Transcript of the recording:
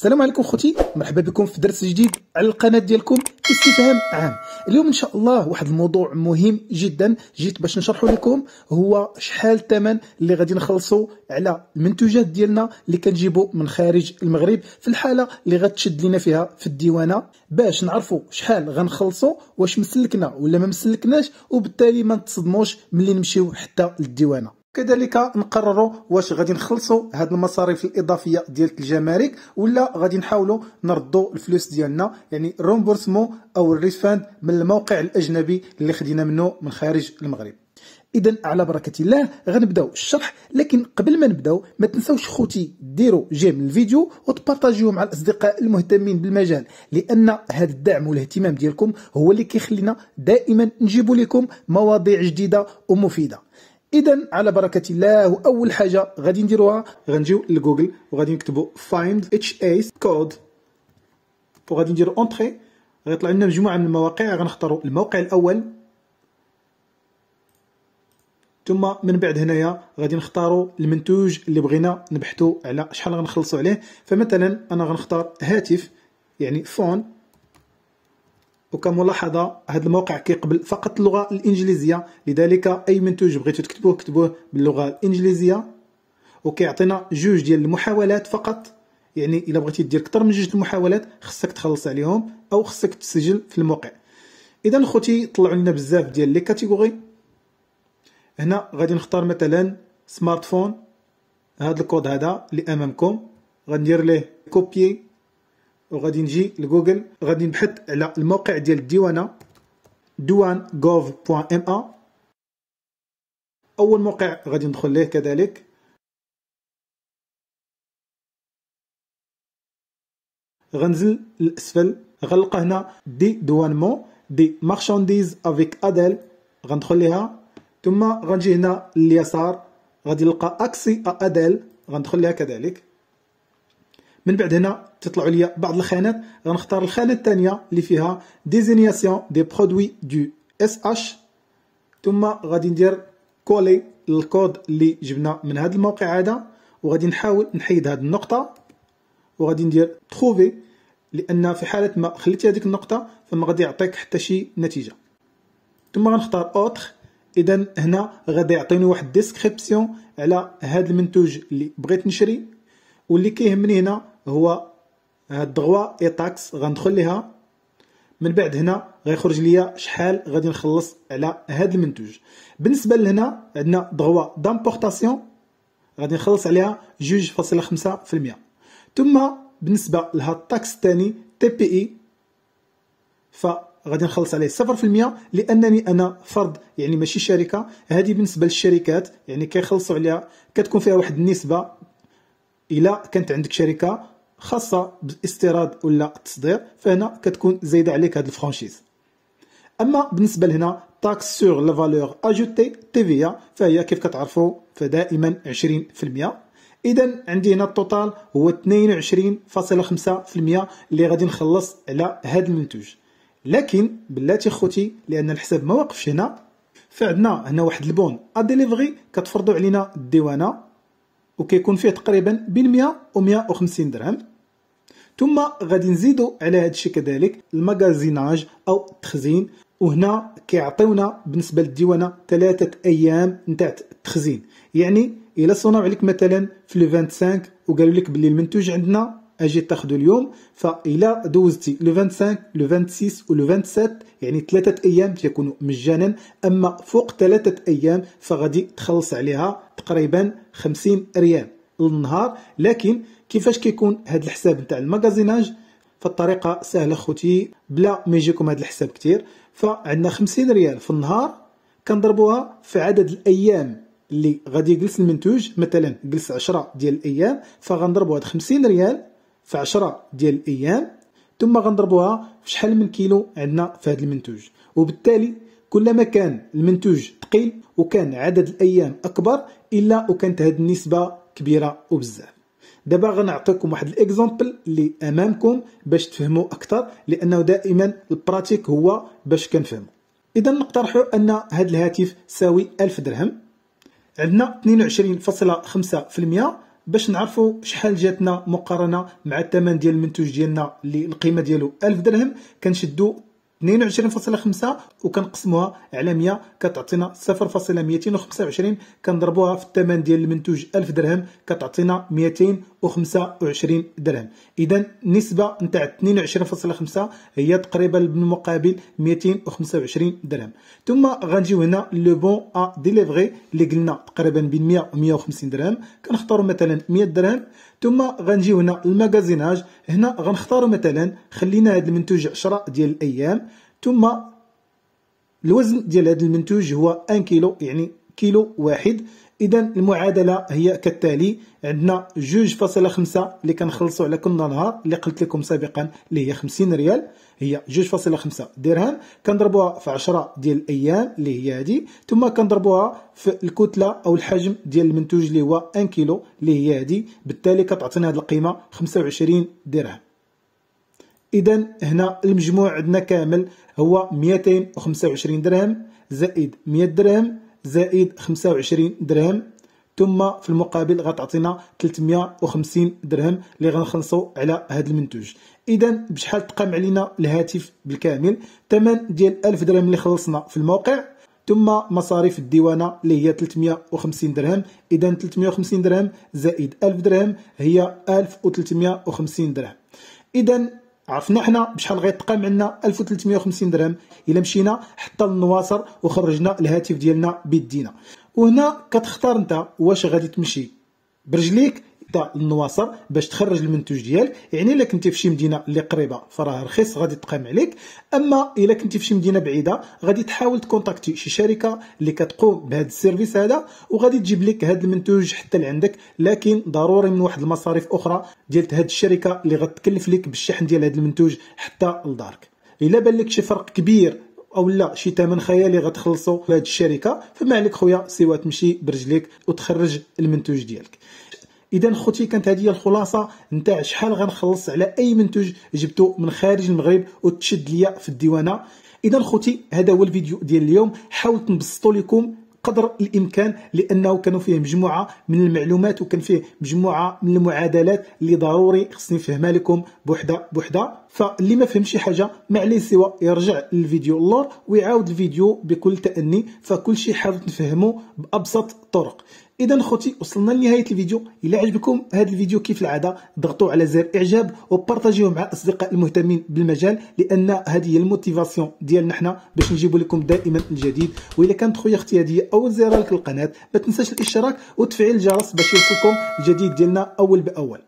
السلام عليكم خوتي مرحبا بكم في درس جديد على القناه ديالكم استفهام عام اليوم ان شاء الله واحد الموضوع مهم جدا جيت باش نشرحه لكم هو شحال الثمن اللي غادي نخلصوا على المنتوجات ديالنا اللي كنجيبو من خارج المغرب في الحاله اللي غتشد لينا فيها في الديوانه باش نعرفوا شحال غنخلصوا واش مسلكنا ولا ما مسلكناش وبالتالي ما نتصدموش ملي نمشيو حتى للديوانه كذلك نقرروا واش غادي نخلصوا هاد المصاريف الاضافيه ديال الجمارك ولا غادي نحاولوا نردوا الفلوس ديالنا يعني رومبورسمون او الريفاند من الموقع الاجنبي اللي خدينا منه من خارج المغرب اذا على بركه الله غنبداو الشرح لكن قبل ما نبداو ما تنساوش خوتي ديروا جيم الفيديو وتبارطاجيوه مع الاصدقاء المهتمين بالمجال لان هذا الدعم والاهتمام ديالكم هو اللي كيخلينا دائما نجيبوا لكم مواضيع جديده ومفيده اذا على بركه الله اول حاجه غادي نديروها غنجيو لجوجل وغادي نكتبوا اتش ايس كود وغادي نديروا اونتري غيطلع لنا مجموعه من المواقع غنختاروا الموقع الاول ثم من بعد هنايا غادي نختاروا المنتوج اللي بغينا نبحثوا على شحال غنخلصوا عليه فمثلا انا غنختار هاتف يعني فون وكملاحظه هذا الموقع كيقبل فقط اللغه الانجليزيه لذلك اي منتوج بغيتو تكتبوه كتبوه باللغه الانجليزيه وكيعطينا جوج ديال المحاولات فقط يعني الا بغيتي دير اكثر من جوج المحاولات خصك تخلص عليهم او خصك تسجل في الموقع اذا خوتي طلعوا لنا بزاف ديال لي كاتيغوري هنا غادي نختار مثلا سمارت فون هذا الكود هذا اللي امامكم غندير ليه كوبيي وغادي نجي لجوجل غادي نبحث على الموقع ديال الديوانه دوان جوف بوان ام ا اول موقع غادي ندخل ليه كذلك غنزل للاسفل غنلقى هنا دي دوانمون دي مارشانديز افيك ادل غندخل ليها ثم غنجي هنا لليسار غادي نلقى اكسي ادل غندخل ليها كذلك من بعد هنا تطلعوا لي بعض الخانات غنختار الخانه الثانيه اللي فيها ديزينياسيون دي برودوي دو اس اش ثم غادي ندير كولي الكود اللي جبنا من هذا الموقع هذا وغادي نحاول نحيد هذه النقطه وغادي ندير تروفي لان في حاله ما خليتي هذيك النقطه فما غادي يعطيك حتى شي نتيجه ثم غنختار اوتر اذا هنا غادي يعطيني واحد ديسكريبسيون على هذا المنتوج اللي بغيت نشري واللي كيهمني هنا هو هاد آه، الدغوا إيه، تاكس غندخل ليها من بعد هنا غيخرج ليا شحال غادي نخلص على هاد المنتوج بالنسبه لهنا عندنا دغوا دامبورطاسيون غادي نخلص عليها جوج فاصلة خمسة في المية ثم بالنسبه لهاد التاكس الثاني تي بي اي e، فغادي نخلص عليه صفر في المية لانني انا فرد يعني ماشي شركه هذه بالنسبه للشركات يعني كيخلصوا عليها كتكون فيها واحد النسبه الا كانت عندك شركه خاصه بالاستيراد ولا التصدير فهنا كتكون زايده عليك هاد الفرانشيز اما بالنسبه لهنا تاكس سور لا فالور اجوتي تيفيا فهي كيف كتعرفوا فدائما 20% اذا عندي هنا التوتال هو 22.5% اللي غادي نخلص على هذا المنتوج لكن بلاتي خوتي لان الحساب ما واقفش هنا فعندنا هنا واحد البون اديليفري كتفرضوا علينا الديوانه وكيكون فيه تقريبا بين 100 و 150 درهم ثم غادي نزيدوا على هذا الشيء كذلك المغازيناج او التخزين وهنا كيعطيونا بالنسبه للديوانه ثلاثه ايام نتاع التخزين يعني الا صنعوا عليك مثلا في لو 25 وقالوا لك باللي المنتوج عندنا اجي تاخده اليوم فإلى دوزتي لو 25 لو 26 ولو 27 يعني ثلاثة أيام تيكونوا مجانا أما فوق ثلاثة أيام فغادي تخلص عليها تقريبا 50 ريال للنهار لكن كيفاش كيكون هذا الحساب نتاع الماغازيناج فالطريقة سهلة خوتي بلا ما يجيكم هذا الحساب كثير فعندنا 50 ريال في النهار كنضربوها في عدد الأيام اللي غادي يجلس المنتوج مثلا جلس 10 ديال الأيام فغنضربوا هاد 50 ريال في 10 ديال الايام ثم غنضربوها في شحال من كيلو عندنا في هذا المنتوج وبالتالي كلما كان المنتوج ثقيل وكان عدد الايام اكبر الا وكانت هذه النسبه كبيره وبزاف دابا غنعطيكم واحد الاكزامبل اللي امامكم باش تفهموا اكثر لانه دائما البراتيك هو باش كنفهموا اذا نقترحوا ان هذا الهاتف ساوي 1000 درهم عندنا 22.5% باش نعرفوا شحال جاتنا مقارنه مع الثمن ديال المنتوج ديالنا اللي القيمه ديالو 1000 درهم كنشدو 22.5 وكنقسموها على 100 كتعطينا 0.225 كنضربوها في الثمن ديال المنتوج 1000 درهم كتعطينا 225 درهم اذا النسبه نتاع 22.5 هي تقريبا بالمقابل 225 درهم ثم غنجيو هنا لو بون ا ديليفري اللي قلنا تقريبا بين 100 و 150 درهم كنختاروا مثلا 100 درهم ثم غنجي هنا الماغازيناج هنا غنختار مثلا خلينا هذا المنتوج 10 ديال الايام ثم الوزن ديال هذا المنتوج هو 1 كيلو يعني كيلو واحد اذا المعادله هي كالتالي عندنا جوج فاصلة خمسة اللي كنخلصوا على كل نهار اللي قلت لكم سابقا اللي هي 50 ريال هي جوج فاصلة خمسة درهم كنضربوها في 10 ديال الايام اللي هي هذه ثم كنضربوها في الكتله او الحجم ديال المنتوج اللي هو 1 كيلو اللي هي هذه بالتالي كتعطينا هذه القيمه 25 درهم اذا هنا المجموع عندنا كامل هو 225 درهم زائد 100 درهم زائد 25 درهم ثم في المقابل غتعطينا 350 درهم اللي غنخلصوا على هذا المنتوج اذا بشحال تقام علينا الهاتف بالكامل ثمن ديال 1000 درهم اللي خلصنا في الموقع ثم مصاريف الديوانه اللي هي 350 درهم اذا 350 درهم زائد 1000 درهم هي 1350 درهم اذا عرفنا حنا بشحال غيتقام عندنا 1350 درهم الا مشينا حتى للنواصر وخرجنا الهاتف ديالنا بيدينا وهنا كتختار انت واش غادي تمشي برجليك تاع النواصر باش تخرج المنتوج ديالك يعني الا كنتي فشي مدينه اللي قريبه فراه رخيص غادي تقام عليك اما الا كنتي فشي مدينه بعيده غادي تحاول تكونتاكتي شي شركه اللي كتقوم بهذا السيرفيس هذا وغادي تجيب لك هذا المنتوج حتى لعندك لكن ضروري من واحد المصاريف اخرى ديال هذه الشركه اللي غتكلف لك بالشحن ديال هذا المنتوج حتى لدارك الا بان لك شي فرق كبير او لا شي ثمن خيالي غتخلصو لهاد الشركه فما عليك خويا سوا تمشي برجليك وتخرج المنتوج ديالك اذا خوتي كانت هذه هي الخلاصه نتاع شحال غنخلص على اي منتوج جبته من خارج المغرب وتشد ليا في الديوانه اذا خوتي هذا هو الفيديو ديال اليوم حاولت نبسطو لكم قدر الامكان لانه كانوا فيه مجموعه من المعلومات وكان فيه مجموعه من المعادلات اللي ضروري خصني نفهمها لكم بوحده بوحده فاللي ما فهمش شي حاجه ما عليه سوى يرجع للفيديو اللور ويعاود الفيديو بكل تاني فكل شيء حاولت نفهمه بابسط الطرق اذا خوتي وصلنا لنهايه الفيديو الى عجبكم هذا الفيديو كيف العاده ضغطوا على زر اعجاب وبارطاجيوه مع اصدقاء المهتمين بالمجال لان هذه هي الموتيفاسيون ديالنا حنا باش نجيبوا لكم دائما الجديد واذا كانت خويا اختي هذه اول زياره لك القناه ما تنساش الاشتراك وتفعيل الجرس باش يوصلكم الجديد ديالنا اول باول